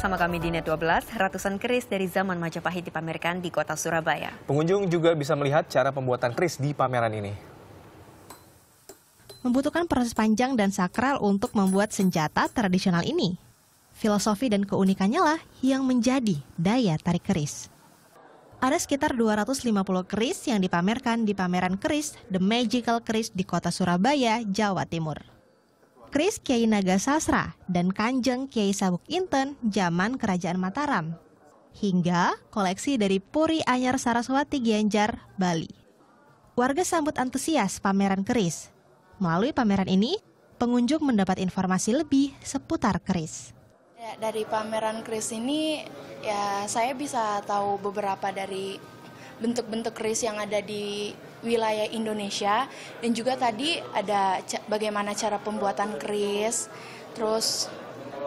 Sama kami di Net 12, ratusan keris dari zaman Majapahit dipamerkan di kota Surabaya. Pengunjung juga bisa melihat cara pembuatan keris di pameran ini. Membutuhkan proses panjang dan sakral untuk membuat senjata tradisional ini. Filosofi dan keunikannya lah yang menjadi daya tarik keris. Ada sekitar 250 keris yang dipamerkan di pameran keris The Magical Keris di kota Surabaya, Jawa Timur. Kris Kiai Naga Sasra dan Kanjeng Kiai Sabuk Inten zaman Kerajaan Mataram. Hingga koleksi dari Puri Anyar Saraswati Gianjar, Bali. Warga sambut antusias pameran keris. Melalui pameran ini, pengunjung mendapat informasi lebih seputar keris. Ya, dari pameran keris ini, ya saya bisa tahu beberapa dari bentuk-bentuk keris yang ada di wilayah Indonesia dan juga tadi ada bagaimana cara pembuatan keris. Terus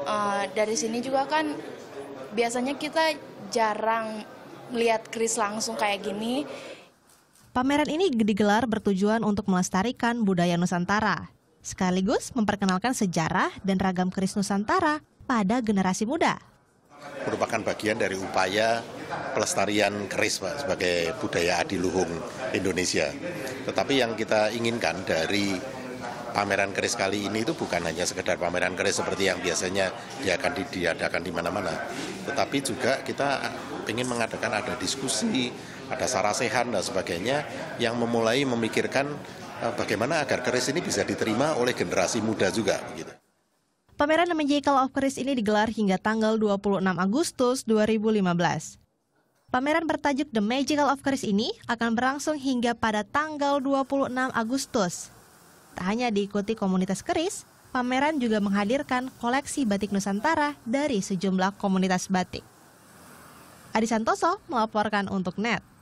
uh, dari sini juga kan biasanya kita jarang melihat keris langsung kayak gini. Pameran ini digelar bertujuan untuk melestarikan budaya Nusantara, sekaligus memperkenalkan sejarah dan ragam keris Nusantara pada generasi muda merupakan bagian dari upaya pelestarian keris Pak, sebagai budaya adiluhung Indonesia. Tetapi yang kita inginkan dari pameran keris kali ini itu bukan hanya sekedar pameran keris seperti yang biasanya dia akan di, diadakan di mana-mana, tetapi juga kita ingin mengadakan ada diskusi, ada sarasehan dan sebagainya yang memulai memikirkan eh, bagaimana agar keris ini bisa diterima oleh generasi muda juga. Gitu. Pameran The Magical of Keris ini digelar hingga tanggal 26 Agustus 2015. Pameran bertajuk The Magical of Keris ini akan berlangsung hingga pada tanggal 26 Agustus. Tak hanya diikuti komunitas keris, pameran juga menghadirkan koleksi batik Nusantara dari sejumlah komunitas batik. Adi Santoso melaporkan untuk NET.